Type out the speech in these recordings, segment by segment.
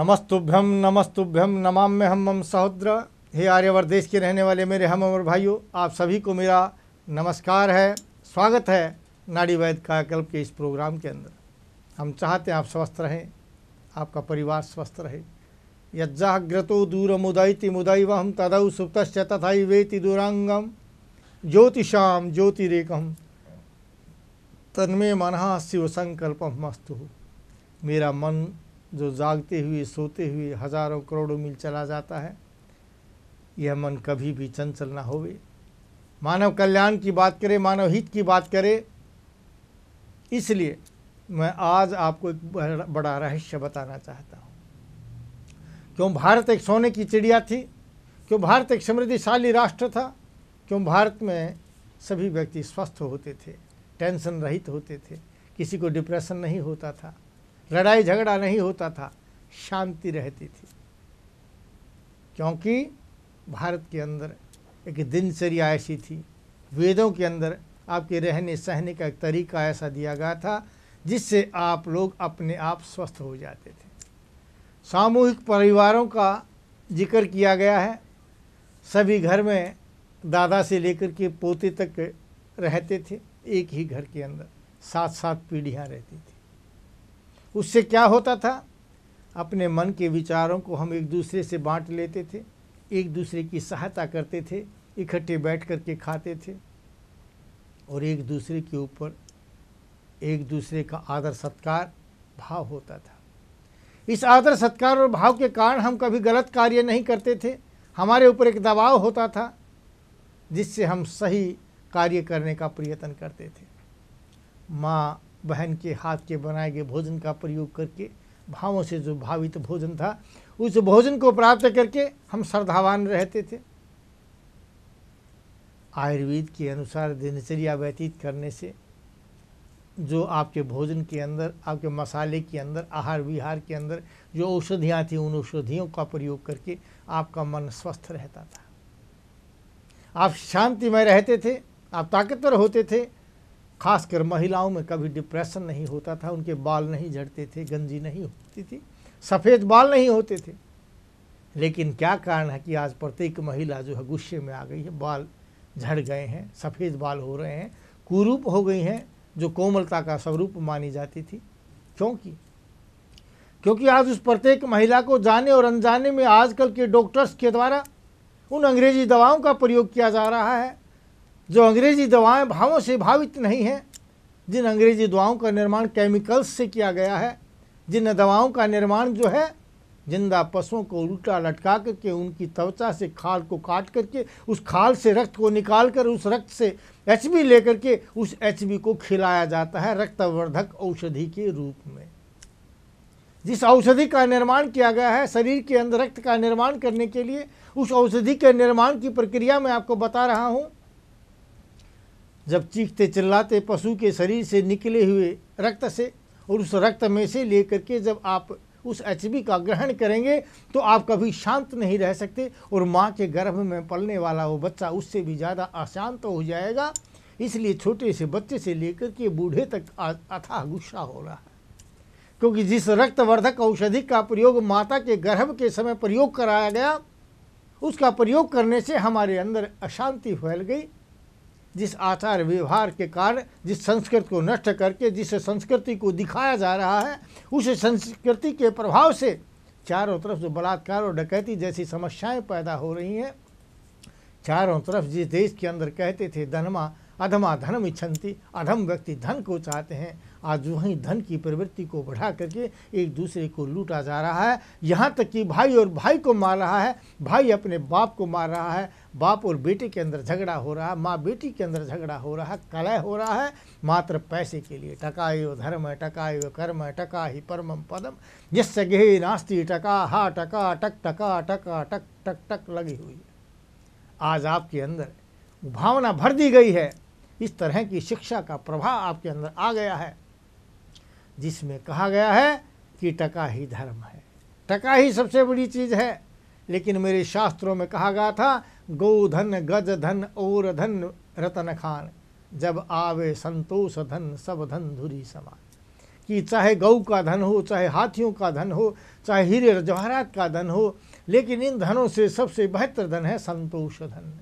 नमस्तुभ्यम नमस्तुभ्यम नमाम में हम मम सहोद्र हे आर्यवर देश के रहने वाले मेरे हम और भाइयों आप सभी को मेरा नमस्कार है स्वागत है नाड़ी वैद्य कायाकल्प के इस प्रोग्राम के अंदर हम चाहते हैं आप स्वस्थ रहें आपका परिवार स्वस्थ रहे यज्जाग्रतो दूर मुदयति मुदय वहम तदौ सुप्त तथा वेति दूरांगम ज्योतिषाम ज्योतिरेकम तन्मे मनः शिव संकल्प मस्तु मेरा मन जो जागते हुए सोते हुए हजारों करोड़ों मील चला जाता है यह मन कभी भी चंचल ना होवे मानव कल्याण की बात करें मानव हित की बात करें इसलिए मैं आज आपको एक बड़ा रहस्य बताना चाहता हूँ क्यों भारत एक सोने की चिड़िया थी क्यों भारत एक समृद्धिशाली राष्ट्र था क्यों भारत में सभी व्यक्ति स्वस्थ होते थे टेंशन रहित होते थे किसी को डिप्रेशन नहीं होता था लड़ाई झगड़ा नहीं होता था शांति रहती थी क्योंकि भारत के अंदर एक दिनचर्या ऐसी थी वेदों के अंदर आपके रहने सहने का एक तरीका ऐसा दिया गया था जिससे आप लोग अपने आप स्वस्थ हो जाते थे सामूहिक परिवारों का जिक्र किया गया है सभी घर में दादा से लेकर के पोते तक रहते थे एक ही घर के अंदर सात सात पीढ़ियाँ रहती थी उससे क्या होता था अपने मन के विचारों को हम एक दूसरे से बांट लेते थे एक दूसरे की सहायता करते थे इकट्ठे बैठ कर के खाते थे और एक दूसरे के ऊपर एक दूसरे का आदर सत्कार भाव होता था इस आदर सत्कार और भाव के कारण हम कभी गलत कार्य नहीं करते थे हमारे ऊपर एक दबाव होता था जिससे हम सही कार्य करने का प्रयत्न करते थे माँ बहन के हाथ के बनाए गए भोजन का प्रयोग करके भावों से जो भावित भोजन था उस भोजन को प्राप्त करके हम श्रद्धावान रहते थे आयुर्वेद के अनुसार दिनचर्या व्यतीत करने से जो आपके भोजन के अंदर आपके मसाले के अंदर आहार विहार के अंदर जो औषधियाँ थी उन औषधियों का प्रयोग करके आपका मन स्वस्थ रहता था आप शांति में रहते थे आप ताकतवर होते थे खासकर महिलाओं में कभी डिप्रेशन नहीं होता था उनके बाल नहीं झड़ते थे गंजी नहीं होती थी सफ़ेद बाल नहीं होते थे लेकिन क्या कारण है कि आज प्रत्येक महिला जो है गुस्से में आ गई है बाल झड़ गए हैं सफ़ेद बाल हो रहे हैं कुरूप हो गई हैं जो कोमलता का स्वरूप मानी जाती थी क्योंकि क्योंकि आज उस प्रत्येक महिला को जाने और अनजाने में आजकल के डॉक्टर्स के द्वारा उन अंग्रेजी दवाओं का प्रयोग किया जा रहा है जो अंग्रेजी दवाएं भावों से भावित नहीं हैं जिन अंग्रेजी दवाओं का निर्माण केमिकल्स से किया गया है जिन दवाओं का निर्माण जो है जिंदा पशुओं को उल्टा लटका करके उनकी त्वचा से खाल को काट करके उस खाल से रक्त को निकाल कर उस रक्त से एच बी ले करके उस एच बी को खिलाया जाता है रक्तवर्धक औषधि के रूप में जिस औषधि का निर्माण किया गया है शरीर के अंदर रक्त का निर्माण करने के लिए उस औषधि के निर्माण की प्रक्रिया मैं आपको बता रहा हूँ जब चीखते चिल्लाते पशु के शरीर से निकले हुए रक्त से और उस रक्त में से लेकर के जब आप उस एच का ग्रहण करेंगे तो आप कभी शांत नहीं रह सकते और माँ के गर्भ में पलने वाला वो बच्चा उससे भी ज़्यादा अशांत हो जाएगा इसलिए छोटे से बच्चे से लेकर के बूढ़े तक अथाह गुस्सा हो रहा है क्योंकि जिस रक्तवर्धक औषधि का प्रयोग माता के गर्भ के समय प्रयोग कराया गया उसका प्रयोग करने से हमारे अंदर अशांति फैल गई जिस आचार व्यवहार के कारण जिस संस्कृत को नष्ट करके जिस संस्कृति को दिखाया जा रहा है उस संस्कृति के प्रभाव से चारों तरफ जो बलात्कार और डकैती जैसी समस्याएं पैदा हो रही हैं चारों तरफ जिस देश के अंदर कहते थे धनमा अधमा धनम इच्छंती अधम व्यक्ति धन को चाहते हैं आज वहीं धन की प्रवृत्ति को बढ़ा करके एक दूसरे को लूटा जा रहा है यहाँ तक कि भाई और भाई को मार रहा है भाई अपने बाप को मार रहा है बाप और बेटे के अंदर झगड़ा हो रहा है माँ बेटी के अंदर झगड़ा हो रहा है कलह हो रहा है मात्र पैसे के लिए टकायो धर्म टकायो कर्म टका ही परमम पदम यस गेह नास्ती टका हा टका टक टका टका टक टक टक लगी हुई है आज आपके अंदर भावना भर दी गई है इस तरह की शिक्षा का प्रभाव आपके अंदर आ गया है जिसमें कहा गया है कि टका ही धर्म है टका ही सबसे बड़ी चीज़ है लेकिन मेरे शास्त्रों में कहा गया था गौधन गज धन और धन रतन खान जब आवे संतोष धन सब धन धुरी समान कि चाहे गऊ का धन हो चाहे हाथियों का धन हो चाहे हीरे जवाहरात का धन हो लेकिन इन धनों से सबसे बेहतर धन है संतोष धन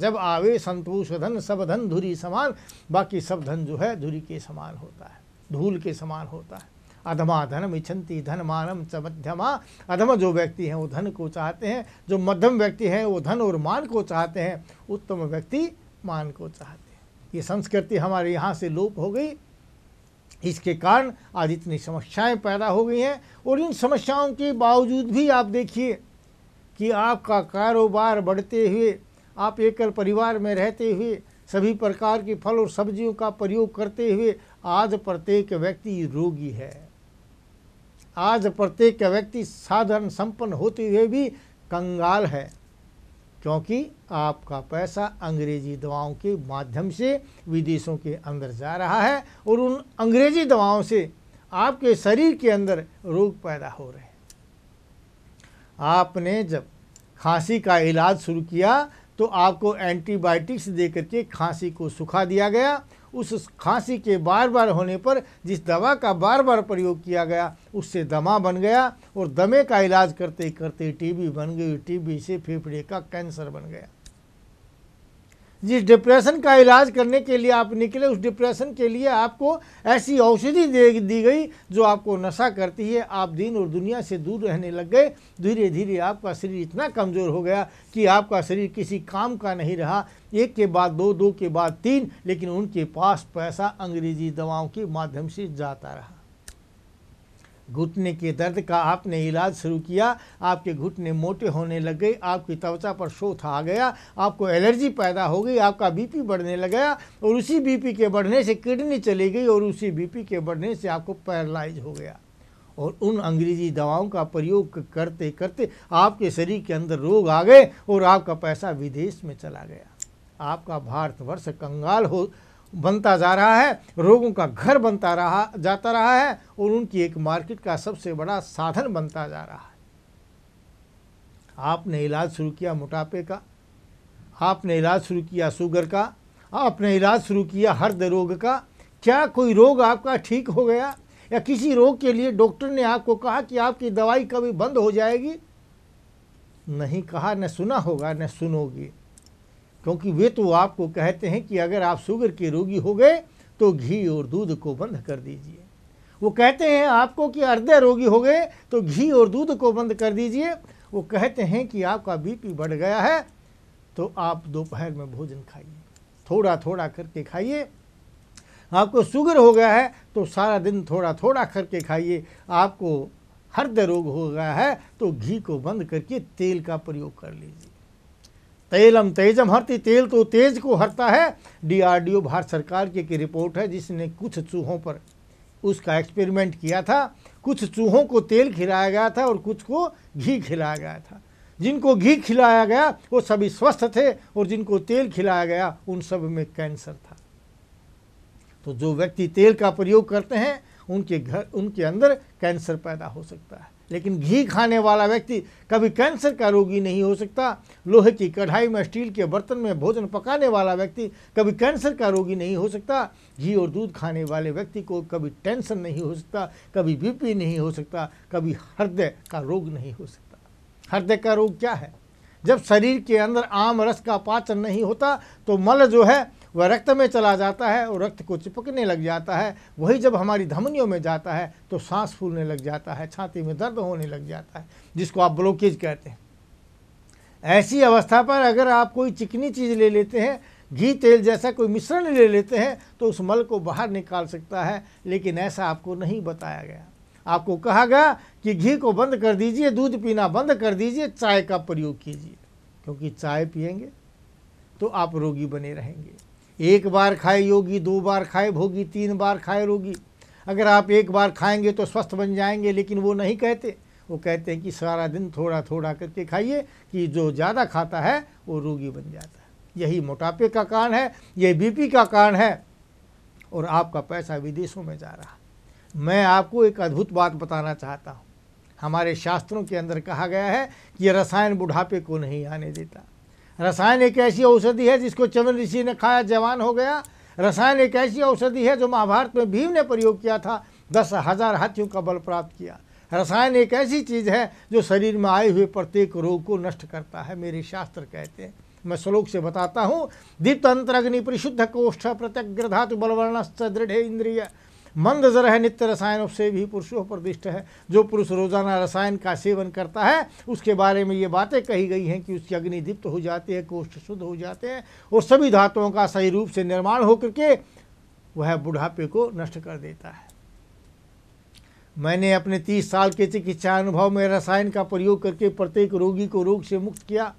जब आवे संतोष धन सब धन धुरी समान बाकी सब धन जो है धुरी के समान होता है धूल के समान होता है अधमा धनम इच्छन्ति धन मानम च मध्यमा अधम जो व्यक्ति हैं वो धन को चाहते हैं जो मध्यम व्यक्ति हैं वो धन और मान को चाहते हैं उत्तम व्यक्ति मान को चाहते हैं ये संस्कृति हमारे यहाँ से लोप हो गई इसके कारण आज इतनी समस्याएं पैदा हो गई हैं और इन समस्याओं के बावजूद भी आप देखिए कि आपका कारोबार बढ़ते हुए आप एकल परिवार में रहते हुए सभी प्रकार के फल और सब्जियों का प्रयोग करते हुए आज प्रत्येक व्यक्ति रोगी है आज प्रत्येक व्यक्ति साधारण संपन्न होते हुए भी कंगाल है क्योंकि आपका पैसा अंग्रेजी दवाओं के माध्यम से विदेशों के अंदर जा रहा है और उन अंग्रेजी दवाओं से आपके शरीर के अंदर रोग पैदा हो रहे हैं आपने जब खांसी का इलाज शुरू किया तो आपको एंटीबायोटिक्स दे करके खांसी को सुखा दिया गया उस खांसी के बार बार होने पर जिस दवा का बार बार प्रयोग किया गया उससे दमा बन गया और दमे का इलाज करते करते टीबी बन गई टीबी से फेफड़े का कैंसर बन गया जिस डिप्रेशन का इलाज करने के लिए आप निकले उस डिप्रेशन के लिए आपको ऐसी औषधि दे दी गई जो आपको नशा करती है आप दिन और दुनिया से दूर रहने लग गए धीरे धीरे आपका शरीर इतना कमज़ोर हो गया कि आपका शरीर किसी काम का नहीं रहा एक के बाद दो दो के बाद तीन लेकिन उनके पास पैसा अंग्रेजी दवाओं के माध्यम से जाता रहा घुटने के दर्द का आपने इलाज शुरू किया आपके घुटने मोटे होने लग गए आपकी त्वचा पर शोथ आ गया आपको एलर्जी पैदा हो गई आपका बीपी बढ़ने लगा और उसी बीपी के बढ़ने से किडनी चली गई और उसी बीपी के बढ़ने से आपको पैरलाइज हो गया और उन अंग्रेजी दवाओं का प्रयोग करते करते आपके शरीर के अंदर रोग आ गए और आपका पैसा विदेश में चला गया आपका भारतवर्ष कंगाल हो बनता जा रहा है रोगों का घर बनता रहा जाता रहा है और उनकी एक मार्केट का सबसे बड़ा साधन बनता जा रहा है आपने इलाज शुरू किया मोटापे का आपने इलाज शुरू किया शुगर का आपने इलाज शुरू किया हृदय रोग का क्या कोई रोग आपका ठीक हो गया या किसी रोग के लिए डॉक्टर ने आपको कहा कि आपकी दवाई कभी बंद हो जाएगी नहीं कहा न सुना होगा न सुनोगे क्योंकि वे तो आपको कहते हैं कि अगर आप शुगर के रोगी हो गए तो घी और दूध को बंद कर दीजिए वो कहते हैं आपको कि हृदय रोगी हो गए तो घी और दूध को बंद कर दीजिए वो कहते हैं कि आपका बीपी बढ़ गया है तो आप दोपहर में भोजन खाइए थोड़ा थोड़ा करके खाइए आपको शुगर हो गया है तो सारा दिन थोड़ा थोड़ा करके खाइए आपको हृदय रोग हो गया है तो घी को बंद करके तेल का प्रयोग कर लीजिए तेलम तेजम हरती तेल तो तेज को हरता है डीआरडीओ भारत सरकार की एक रिपोर्ट है जिसने कुछ चूहों पर उसका एक्सपेरिमेंट किया था कुछ चूहों को तेल खिलाया गया था और कुछ को घी खिलाया गया था जिनको घी खिलाया गया वो सभी स्वस्थ थे और जिनको तेल खिलाया गया उन सब में कैंसर था तो जो व्यक्ति तेल का प्रयोग करते हैं उनके घर उनके अंदर कैंसर पैदा हो सकता है लेकिन घी खाने वाला व्यक्ति कभी कैंसर का रोगी नहीं हो सकता लोहे की कढ़ाई में स्टील के बर्तन में भोजन पकाने वाला व्यक्ति कभी कैंसर का रोगी नहीं हो सकता घी और दूध खाने वाले व्यक्ति को कभी टेंशन नहीं हो सकता कभी बीपी नहीं हो सकता कभी हृदय का रोग नहीं हो सकता हृदय का रोग क्या है जब शरीर के अंदर आम रस का पाचन नहीं होता तो मल जो है वह रक्त में चला जाता है और रक्त को चिपकने लग जाता है वही जब हमारी धमनियों में जाता है तो सांस फूलने लग जाता है छाती में दर्द होने लग जाता है जिसको आप ब्लॉकेज कहते हैं ऐसी अवस्था पर अगर आप कोई चिकनी चीज़ ले लेते हैं घी तेल जैसा कोई मिश्रण ले लेते हैं तो उस मल को बाहर निकाल सकता है लेकिन ऐसा आपको नहीं बताया गया आपको कहा गया कि घी को बंद कर दीजिए दूध पीना बंद कर दीजिए चाय का प्रयोग कीजिए क्योंकि चाय पियेंगे तो आप रोगी बने रहेंगे एक बार खाए योगी दो बार खाए भोगी तीन बार खाए रोगी अगर आप एक बार खाएंगे तो स्वस्थ बन जाएंगे लेकिन वो नहीं कहते वो कहते हैं कि सारा दिन थोड़ा थोड़ा करके खाइए कि जो ज़्यादा खाता है वो रोगी बन जाता है यही मोटापे का कारण है यही बीपी का कारण है और आपका पैसा विदेशों में जा रहा मैं आपको एक अद्भुत बात बताना चाहता हूँ हमारे शास्त्रों के अंदर कहा गया है कि रसायन बुढ़ापे को नहीं आने देता रसायन एक ऐसी औषधि है जिसको चवन ऋषि ने खाया जवान हो गया रसायन एक ऐसी औषधि है जो महाभारत में भीम ने प्रयोग किया था दस हजार हाथियों का बल प्राप्त किया रसायन एक ऐसी चीज़ है जो शरीर में आए हुए प्रत्येक रोग को नष्ट करता है मेरे शास्त्र कहते हैं मैं श्लोक से बताता हूँ दीप्त अंतरग्नि परिशुद्ध कोष्ठ धातु बलवर्णश्च दृढ़ इंद्रिय मंद जर है नित्य रसायनों से भी पुरुषों प्रदिष्ट है जो पुरुष रोजाना रसायन का सेवन करता है उसके बारे में ये बातें कही गई हैं कि उसकी अग्नि दीप्त हो जाती है कोष्ठ शुद्ध हो जाते हैं और सभी धातुओं का सही रूप से निर्माण होकर के वह बुढ़ापे को नष्ट कर देता है मैंने अपने तीस साल के चिकित्सा अनुभव में रसायन का प्रयोग करके प्रत्येक रोगी को रोग से मुक्त किया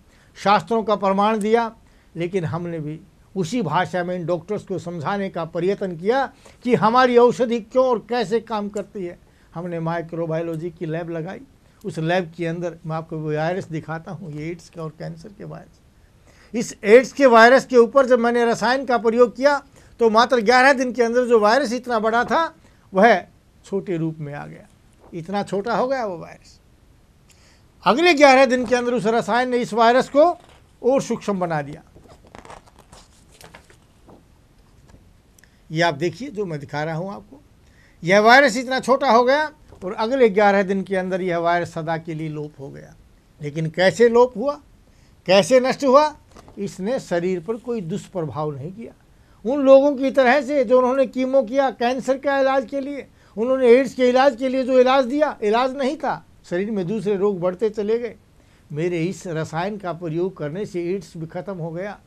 शास्त्रों का प्रमाण दिया लेकिन हमने भी उसी भाषा में इन डॉक्टर्स को समझाने का प्रयत्न किया कि हमारी औषधि क्यों और कैसे काम करती है हमने माइक्रोबायोलॉजी की लैब लगाई उस लैब के अंदर मैं आपको वायरस दिखाता हूँ ये एड्स के और कैंसर के वायरस इस एड्स के वायरस के ऊपर जब मैंने रसायन का प्रयोग किया तो मात्र ग्यारह दिन के अंदर जो वायरस इतना बड़ा था वह छोटे रूप में आ गया इतना छोटा हो गया वो वायरस अगले ग्यारह दिन के अंदर उस रसायन ने इस वायरस को और सूक्ष्म बना दिया ये आप देखिए जो मैं दिखा रहा हूँ आपको यह वायरस इतना छोटा हो गया और अगले ग्यारह दिन के अंदर यह वायरस सदा के लिए लोप हो गया लेकिन कैसे लोप हुआ कैसे नष्ट हुआ इसने शरीर पर कोई दुष्प्रभाव नहीं किया उन लोगों की तरह से जो उन्होंने कीमो किया कैंसर का इलाज के लिए उन्होंने एड्स के इलाज के लिए जो इलाज दिया इलाज नहीं था शरीर में दूसरे रोग बढ़ते चले गए मेरे इस रसायन का प्रयोग करने से एड्स भी खत्म हो गया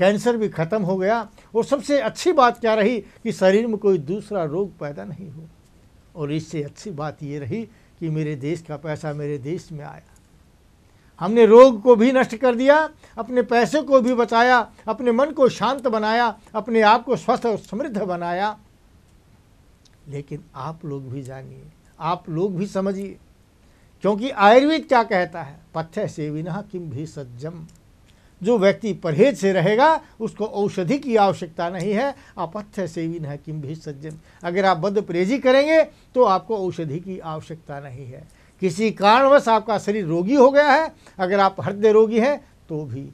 कैंसर भी ख़त्म हो गया और सबसे अच्छी बात क्या रही कि शरीर में कोई दूसरा रोग पैदा नहीं हो और इससे अच्छी बात ये रही कि मेरे देश का पैसा मेरे देश में आया हमने रोग को भी नष्ट कर दिया अपने पैसे को भी बचाया अपने मन को शांत बनाया अपने आप को स्वस्थ और समृद्ध बनाया लेकिन आप लोग भी जानिए आप लोग भी समझिए क्योंकि आयुर्वेद क्या कहता है पथ्य विना किम भी सज्जम जो व्यक्ति परहेज से रहेगा उसको औषधि की आवश्यकता नहीं है अपथ्य सेवी है किम भी सज्जन अगर आप बद परहेजी करेंगे तो आपको औषधि की आवश्यकता नहीं है किसी कारणवश आपका शरीर रोगी हो गया है अगर आप हृदय रोगी हैं तो भी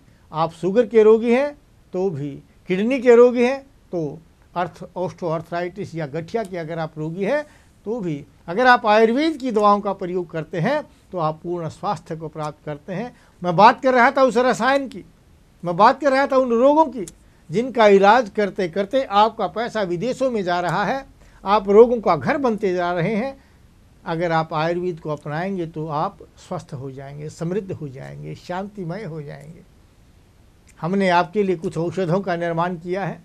आप शुगर के रोगी हैं तो भी किडनी के रोगी हैं तो अर्थ अर्थराइटिस या गठिया के अगर आप रोगी हैं तो भी अगर आप आयुर्वेद की दवाओं का प्रयोग करते हैं तो आप पूर्ण स्वास्थ्य को प्राप्त करते हैं मैं बात कर रहा था उस रसायन की मैं बात कर रहा था उन रोगों की जिनका इलाज करते करते आपका पैसा विदेशों में जा रहा है आप रोगों का घर बनते जा रहे हैं अगर आप आयुर्वेद को अपनाएंगे तो आप स्वस्थ हो जाएंगे समृद्ध हो जाएंगे शांतिमय हो जाएंगे हमने आपके लिए कुछ औषधों का निर्माण किया है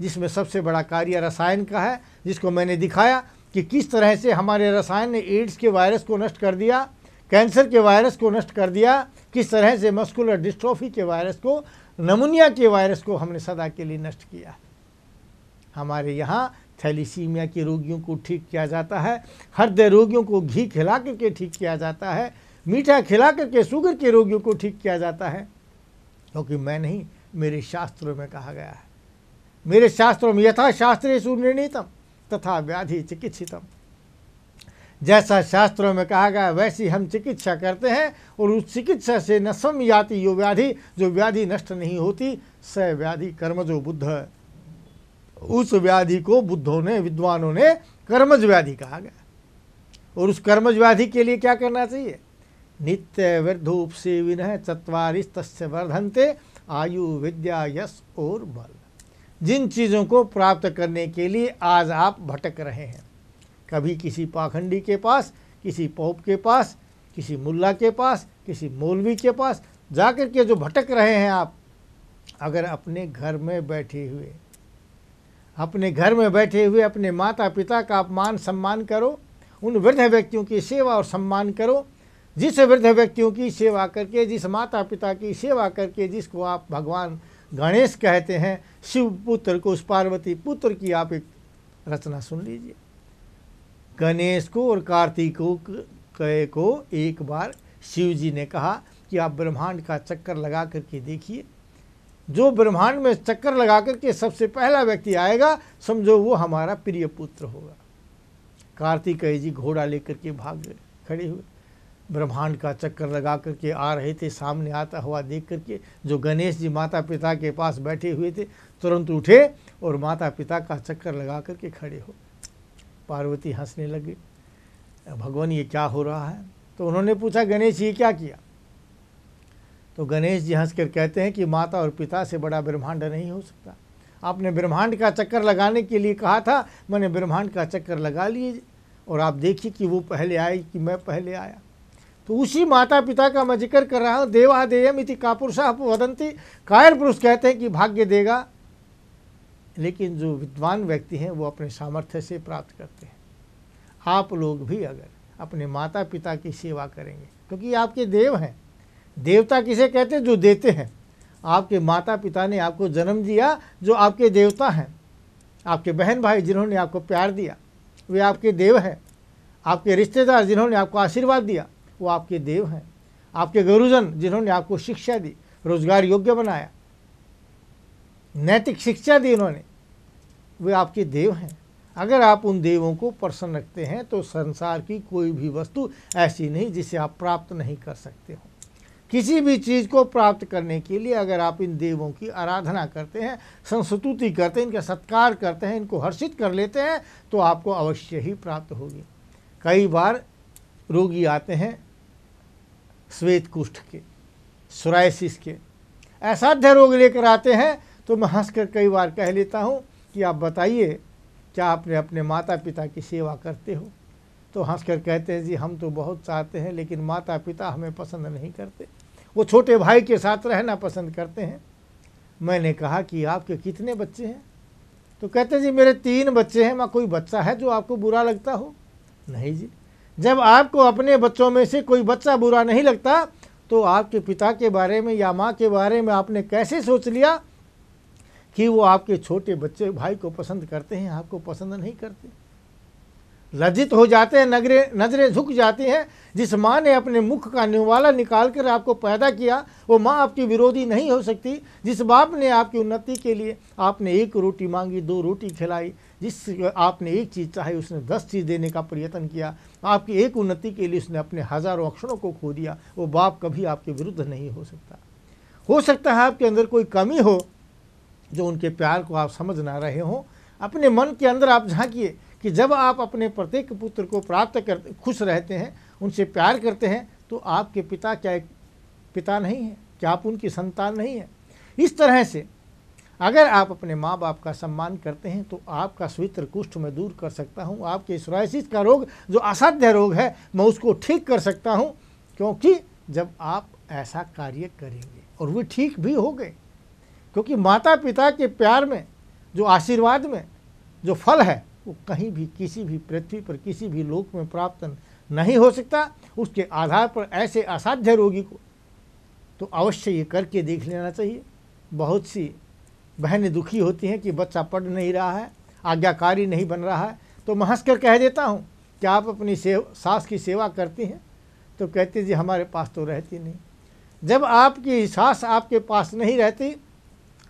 जिसमें सबसे बड़ा कार्य रसायन का है जिसको मैंने दिखाया कि किस तरह से हमारे रसायन ने एड्स के वायरस को नष्ट कर दिया कैंसर के वायरस को नष्ट कर दिया किस तरह से मस्कुलर डिस्ट्रोफी के वायरस को नमूनिया के वायरस को हमने सदा के लिए नष्ट किया हमारे यहाँ थैलीसीमिया के रोगियों को ठीक किया जाता है हृदय रोगियों को घी खिला करके ठीक किया जाता है मीठा खिला करके शुगर के रोगियों को ठीक किया जाता है क्योंकि मैं नहीं मेरे शास्त्रों में कहा गया है मेरे शास्त्रों में यथाशास्त्रीय सुनिर्णितम सुनिर्णीतम तथा व्याधि चिकित्सितम जैसा शास्त्रों में कहा गया वैसी हम चिकित्सा करते हैं और उस चिकित्सा से न समयाति यो व्याधि जो व्याधि नष्ट नहीं होती स व्याधि कर्मजो बुद्ध उस व्याधि को बुद्धों ने विद्वानों ने कर्मज व्याधि कहा गया और उस कर्मज व्याधि के लिए क्या करना चाहिए नित्य वृद्धोपसेविन चतवारिश तस्य वर्धनते आयु विद्या यश और बल जिन चीज़ों को प्राप्त करने के लिए आज आप भटक रहे हैं कभी किसी पाखंडी के पास किसी पोप के पास किसी मुल्ला के पास किसी मौलवी के पास जाकर के जो भटक रहे हैं आप अगर अपने घर में बैठे हुए अपने घर में बैठे हुए अपने माता पिता का अपमान सम्मान करो उन वृद्ध व्यक्तियों की सेवा और सम्मान करो जिस वृद्ध व्यक्तियों की सेवा करके जिस माता पिता की सेवा करके जिसको आप भगवान गणेश कहते हैं शिव पुत्र को उस पार्वती पुत्र की आप एक रचना सुन लीजिए गणेश को और कार्तिक को कय को एक बार शिव जी ने कहा कि आप ब्रह्मांड का चक्कर लगा करके देखिए जो ब्रह्मांड में चक्कर लगा करके सबसे पहला व्यक्ति आएगा समझो वो हमारा प्रिय पुत्र होगा कार्तिकय जी घोड़ा लेकर के भाग गए खड़े हुए ब्रह्मांड का चक्कर लगा करके आ रहे थे सामने आता हुआ देख करके जो गणेश जी माता पिता के पास बैठे हुए थे तुरंत उठे और माता पिता का चक्कर लगा करके खड़े हो गए पार्वती हंसने लगे भगवान ये क्या हो रहा है तो उन्होंने पूछा गणेश ये क्या किया तो गणेश जी हंस कर कहते हैं कि माता और पिता से बड़ा ब्रह्मांड नहीं हो सकता आपने ब्रह्मांड का चक्कर लगाने के लिए कहा था मैंने ब्रह्मांड का चक्कर लगा लिए और आप देखिए कि वो पहले आए कि मैं पहले आया तो उसी माता पिता का मैं जिक्र कर रहा हूँ देवादेयम इति कापुरुषा वदंती कायर पुरुष कहते हैं कि भाग्य देगा लेकिन जो विद्वान व्यक्ति हैं वो अपने सामर्थ्य से प्राप्त करते हैं आप लोग भी अगर अपने माता पिता की सेवा करेंगे क्योंकि आपके देव हैं देवता किसे कहते हैं जो देते हैं आपके माता पिता ने आपको जन्म दिया जो आपके देवता हैं आपके बहन भाई जिन्होंने आपको प्यार दिया वे आपके देव हैं आपके रिश्तेदार जिन्होंने आपको आशीर्वाद दिया वो आपके देव हैं आपके गुरुजन जिन्होंने आपको शिक्षा दी रोजगार योग्य बनाया नैतिक शिक्षा दी उन्होंने वे आपके देव हैं अगर आप उन देवों को प्रसन्न रखते हैं तो संसार की कोई भी वस्तु ऐसी नहीं जिसे आप प्राप्त नहीं कर सकते हो किसी भी चीज़ को प्राप्त करने के लिए अगर आप इन देवों की आराधना करते हैं संस्तुति करते हैं इनका सत्कार करते हैं इनको हर्षित कर लेते हैं तो आपको अवश्य ही प्राप्त होगी कई बार रोगी आते हैं श्वेत कुष्ठ के सुराइसिस के असाध्य रोग लेकर आते हैं तो मैं हंस कर कई बार कह लेता हूँ कि आप बताइए क्या आपने अपने माता पिता की सेवा करते हो तो हंस कर कहते हैं जी हम तो बहुत चाहते हैं लेकिन माता पिता हमें पसंद नहीं करते वो छोटे भाई के साथ रहना पसंद करते हैं मैंने कहा कि आपके कितने बच्चे हैं तो कहते हैं जी मेरे तीन बच्चे हैं माँ कोई बच्चा है जो आपको बुरा लगता हो नहीं जी जब आपको अपने बच्चों में से कोई बच्चा बुरा नहीं लगता तो आपके पिता के बारे में या माँ के बारे में आपने कैसे सोच लिया कि वो आपके छोटे बच्चे भाई को पसंद करते हैं आपको पसंद नहीं करते लज्जित हो जाते हैं नगरे नजरें झुक जाती हैं जिस माँ ने अपने मुख का निवाला निकाल कर आपको पैदा किया वो माँ आपकी विरोधी नहीं हो सकती जिस बाप ने आपकी उन्नति के लिए आपने एक रोटी मांगी दो रोटी खिलाई जिस आपने एक चीज़ चाहे उसने दस चीज़ देने का प्रयत्न किया आपकी एक उन्नति के लिए उसने अपने हज़ारों अक्षरों को खो दिया वो बाप कभी आपके विरुद्ध नहीं हो सकता हो सकता है आपके अंदर कोई कमी हो जो उनके प्यार को आप समझ ना रहे हों अपने मन के अंदर आप झांकिए कि जब आप अपने प्रत्येक पुत्र को प्राप्त कर खुश रहते हैं उनसे प्यार करते हैं तो आपके पिता क्या एक पिता नहीं है क्या आप उनकी संतान नहीं है इस तरह से अगर आप अपने माँ बाप का सम्मान करते हैं तो आपका स्वित्र कुष्ठ मैं दूर कर सकता हूँ आपके सुराइसिस का रोग जो असाध्य रोग है मैं उसको ठीक कर सकता हूँ क्योंकि जब आप ऐसा कार्य करेंगे और वे ठीक भी हो गए क्योंकि माता पिता के प्यार में जो आशीर्वाद में जो फल है वो कहीं भी किसी भी पृथ्वी पर किसी भी लोक में प्राप्त नहीं हो सकता उसके आधार पर ऐसे असाध्य रोगी को तो अवश्य ये करके देख लेना चाहिए बहुत सी बहनें दुखी होती हैं कि बच्चा पढ़ नहीं रहा है आज्ञाकारी नहीं बन रहा है तो महंस कह देता हूँ कि आप अपनी सेव सास की सेवा करती हैं तो कहते जी हमारे पास तो रहती नहीं जब आपकी सास आपके पास नहीं रहती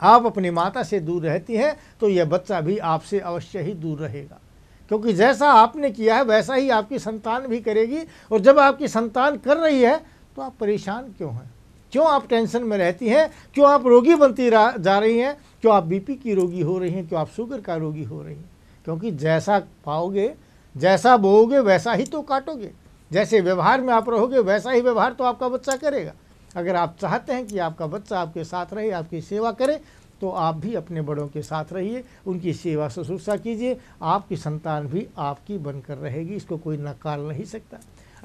आप अपनी माता से दूर रहती हैं तो यह बच्चा भी आपसे अवश्य ही दूर रहेगा क्योंकि जैसा आपने किया है वैसा ही आपकी संतान भी करेगी और जब आपकी संतान कर रही है तो आप परेशान क्यों हैं क्यों आप टेंशन में रहती हैं क्यों आप रोगी बनती जा रही हैं क्यों आप बीपी की रोगी हो रही हैं क्यों आप शुगर का रोगी हो रही हैं क्योंकि जैसा पाओगे जैसा बोओगे वैसा ही तो काटोगे जैसे व्यवहार में आप रहोगे वैसा ही व्यवहार तो आपका बच्चा करेगा अगर आप चाहते हैं कि आपका बच्चा आपके साथ रहे आपकी सेवा करे तो आप भी अपने बड़ों के साथ रहिए उनकी सेवा शुश्रूषा कीजिए आपकी संतान भी आपकी बनकर रहेगी इसको कोई नकार नहीं सकता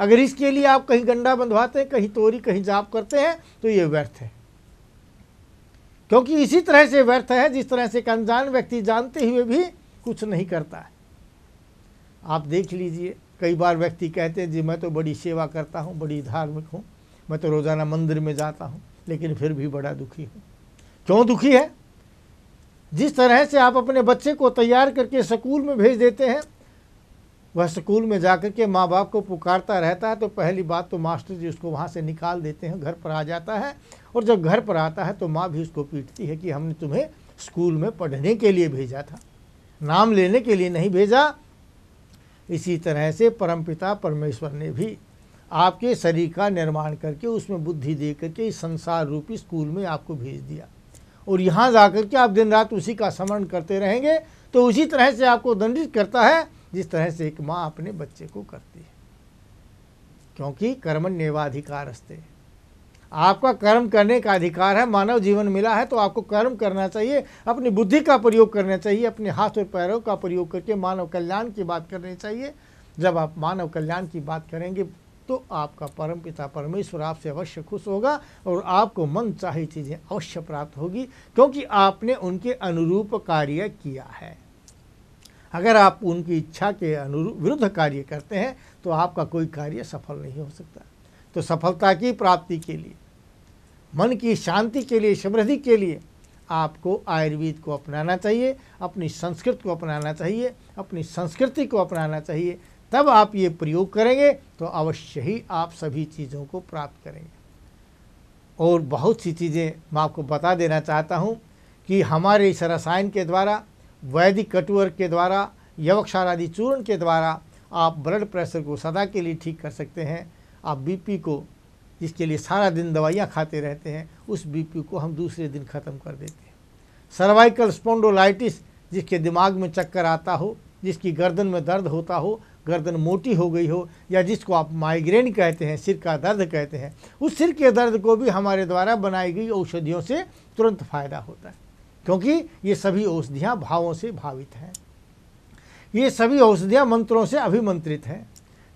अगर इसके लिए आप कहीं गंडा बंधवाते हैं कहीं तोरी कहीं जाप करते हैं तो ये व्यर्थ है क्योंकि इसी तरह से व्यर्थ है जिस तरह से एक अनजान व्यक्ति जानते हुए भी कुछ नहीं करता है आप देख लीजिए कई बार व्यक्ति कहते हैं जी मैं तो बड़ी सेवा करता हूँ बड़ी धार्मिक हूँ मैं तो रोज़ाना मंदिर में जाता हूँ लेकिन फिर भी बड़ा दुखी हूँ क्यों दुखी है जिस तरह से आप अपने बच्चे को तैयार करके स्कूल में भेज देते हैं वह स्कूल में जा कर के माँ बाप को पुकारता रहता है तो पहली बात तो मास्टर जी उसको वहाँ से निकाल देते हैं घर पर आ जाता है और जब घर पर आता है तो माँ भी उसको पीटती है कि हमने तुम्हें स्कूल में पढ़ने के लिए भेजा था नाम लेने के लिए नहीं भेजा इसी तरह से परमपिता परमेश्वर ने भी आपके शरीर का निर्माण करके उसमें बुद्धि दे करके इस संसार रूपी स्कूल में आपको भेज दिया और यहाँ जा कर के आप दिन रात उसी का स्मरण करते रहेंगे तो उसी तरह से आपको दंडित करता है जिस तरह से एक माँ अपने बच्चे को करती है क्योंकि कर्मन नेवाधिकारस्ते आपका कर्म करने का अधिकार है मानव जीवन मिला है तो आपको कर्म करना चाहिए अपनी बुद्धि का प्रयोग करना चाहिए अपने हाथ और पैरों का प्रयोग करके मानव कल्याण की बात करनी चाहिए जब आप मानव कल्याण की बात करेंगे तो आपका परम पिता परमेश्वर आपसे अवश्य खुश होगा और आपको मन चाहे चीज़ें अवश्य प्राप्त होगी क्योंकि आपने उनके अनुरूप कार्य किया है अगर आप उनकी इच्छा के अनुरूप विरुद्ध कार्य करते हैं तो आपका कोई कार्य सफल नहीं हो सकता तो सफलता की प्राप्ति के लिए मन की शांति के लिए समृद्धि के लिए आपको आयुर्वेद को अपनाना चाहिए अपनी संस्कृत को अपनाना चाहिए अपनी संस्कृति को अपनाना चाहिए तब आप ये प्रयोग करेंगे तो अवश्य ही आप सभी चीज़ों को प्राप्त करेंगे और बहुत सी चीज़ें मैं आपको बता देना चाहता हूँ कि हमारे इस रसायन के द्वारा वैदिक कटुअर के द्वारा यवक्षार आदि चूर्ण के द्वारा आप ब्लड प्रेशर को सदा के लिए ठीक कर सकते हैं आप बीपी को जिसके लिए सारा दिन दवाइयाँ खाते रहते हैं उस बीपी को हम दूसरे दिन ख़त्म कर देते हैं सर्वाइकल स्पोंडोलाइटिस जिसके दिमाग में चक्कर आता हो जिसकी गर्दन में दर्द होता हो गर्दन मोटी हो गई हो या जिसको आप माइग्रेन कहते हैं सिर का दर्द कहते हैं उस सिर के दर्द को भी हमारे द्वारा बनाई गई औषधियों से तुरंत फायदा होता है क्योंकि ये सभी औषधियाँ भावों से भावित हैं ये सभी औषधियाँ मंत्रों से अभिमंत्रित हैं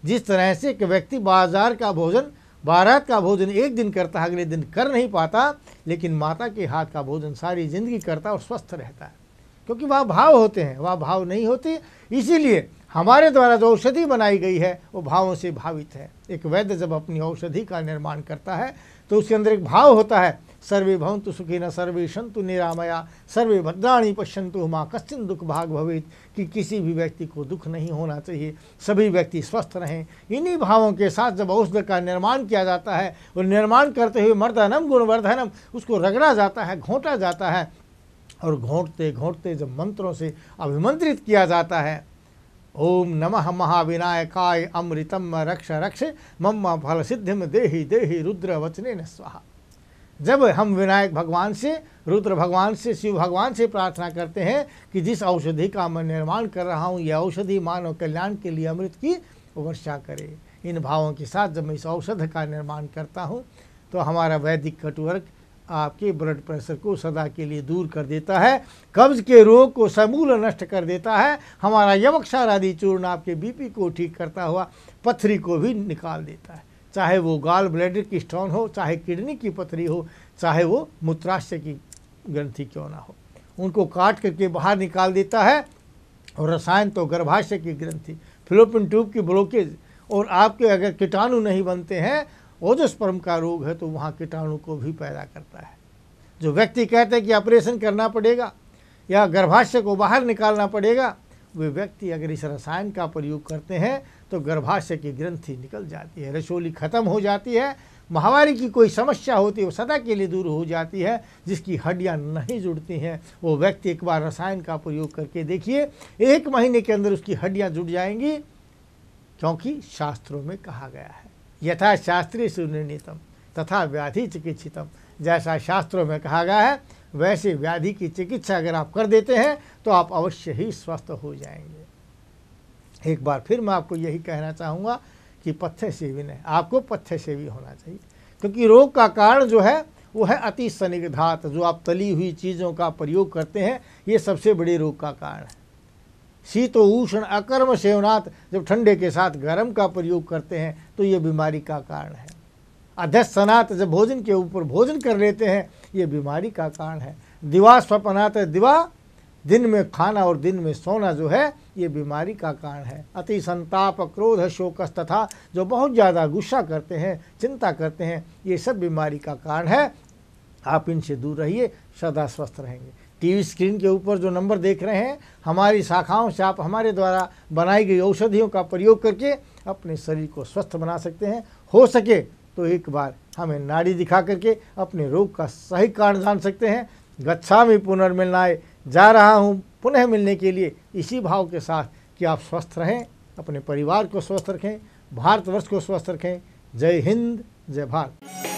जिस तरह से एक व्यक्ति बाजार का भोजन बारात का भोजन एक दिन करता है अगले दिन कर नहीं पाता लेकिन माता के हाथ का भोजन सारी जिंदगी करता और स्वस्थ रहता है क्योंकि वह भाव होते हैं वह भाव नहीं होते इसीलिए हमारे द्वारा जो औषधि बनाई गई है वो भावों से भावित है एक वैद्य जब अपनी औषधि का निर्माण करता है तो उसके अंदर एक भाव होता है सर्वे भवंतु सुखी न सर्वे शंतु निरामया सर्वे भद्राणी पश्यंतु माँ कश्चिन दुख भाग भवित कि किसी भी व्यक्ति को दुख नहीं होना चाहिए सभी व्यक्ति स्वस्थ रहें इन्हीं भावों के साथ जब औषध का निर्माण किया जाता है और निर्माण करते हुए मर्दनम गुणवर्धनम उसको रगड़ा जाता है घोंटा जाता है और घोंटते घोंटते जब मंत्रों से अभिमंत्रित किया जाता है ओम नमः महाविनायकाय अमृतम रक्ष रक्ष मम फल सिद्धिम देहि देहि रुद्र वचने न स्वाहा जब हम विनायक भगवान से रुद्र भगवान से शिव भगवान से प्रार्थना करते हैं कि जिस औषधि का मैं निर्माण कर रहा हूँ यह औषधि मानव कल्याण के लिए अमृत की वर्षा करे इन भावों के साथ जब मैं इस औषध का निर्माण करता हूँ तो हमारा वैदिक कटवर्क आपके ब्लड प्रेशर को सदा के लिए दूर कर देता है कब्ज के रोग को समूल नष्ट कर देता है हमारा यमक्षारादि चूर्ण आपके बीपी को ठीक करता हुआ पथरी को भी निकाल देता है चाहे वो गाल ब्लैडर की स्टोन हो चाहे किडनी की पथरी हो चाहे वो मूत्राशय की ग्रंथि क्यों ना हो उनको काट करके बाहर निकाल देता है और रसायन तो गर्भाशय की ग्रंथि फिलोपिन ट्यूब की ब्लॉकेज और आपके अगर कीटाणु नहीं बनते हैं ओजस्पर्म का रोग है तो वहाँ कीटाणु को भी पैदा करता है जो व्यक्ति कहते हैं कि ऑपरेशन करना पड़ेगा या गर्भाशय को बाहर निकालना पड़ेगा वे व्यक्ति अगर इस रसायन का प्रयोग करते हैं तो गर्भाशय की ग्रंथि निकल जाती है रसोली खत्म हो जाती है महावारी की कोई समस्या होती है वो सदा के लिए दूर हो जाती है जिसकी हड्डियां नहीं जुड़ती हैं वो व्यक्ति एक बार रसायन का प्रयोग करके देखिए एक महीने के अंदर उसकी हड्डियां जुड़ जाएंगी क्योंकि शास्त्रों में कहा गया है यथा शास्त्रीय सुनिर्णितम तथा व्याधि चिकित्सितम जैसा शास्त्रों में कहा गया है वैसे व्याधि की चिकित्सा अगर आप कर देते हैं तो आप अवश्य ही स्वस्थ हो जाएंगे एक बार फिर मैं आपको यही कहना चाहूँगा कि पथ्य सेवी नहीं आपको पथ्य सेवी होना चाहिए क्योंकि रोग का कारण जो है वो है अति सनिग्धात जो आप तली हुई चीज़ों का प्रयोग करते हैं ये सबसे बड़े रोग का कारण है शीतो उष्ण अकर्म सेवनाथ जब ठंडे के साथ गर्म का प्रयोग करते हैं तो ये बीमारी का कारण है सनात जब भोजन के ऊपर भोजन कर लेते हैं ये बीमारी का कारण है दिवा स्वपनात दिवा दिन में खाना और दिन में सोना जो है ये बीमारी का कारण है अति संताप क्रोध शोकस तथा जो बहुत ज़्यादा गुस्सा करते हैं चिंता करते हैं ये सब बीमारी का कारण है आप इनसे दूर रहिए सदा स्वस्थ रहेंगे टीवी स्क्रीन के ऊपर जो नंबर देख रहे हैं हमारी शाखाओं से आप हमारे द्वारा बनाई गई औषधियों का प्रयोग करके अपने शरीर को स्वस्थ बना सकते हैं हो सके तो एक बार हमें नाड़ी दिखा करके अपने रोग का सही कारण जान सकते हैं गच्छा में पुनर्मिलनाए जा रहा हूँ पुनः मिलने के लिए इसी भाव के साथ कि आप स्वस्थ रहें अपने परिवार को स्वस्थ रखें भारतवर्ष को स्वस्थ रखें जय हिंद जय भारत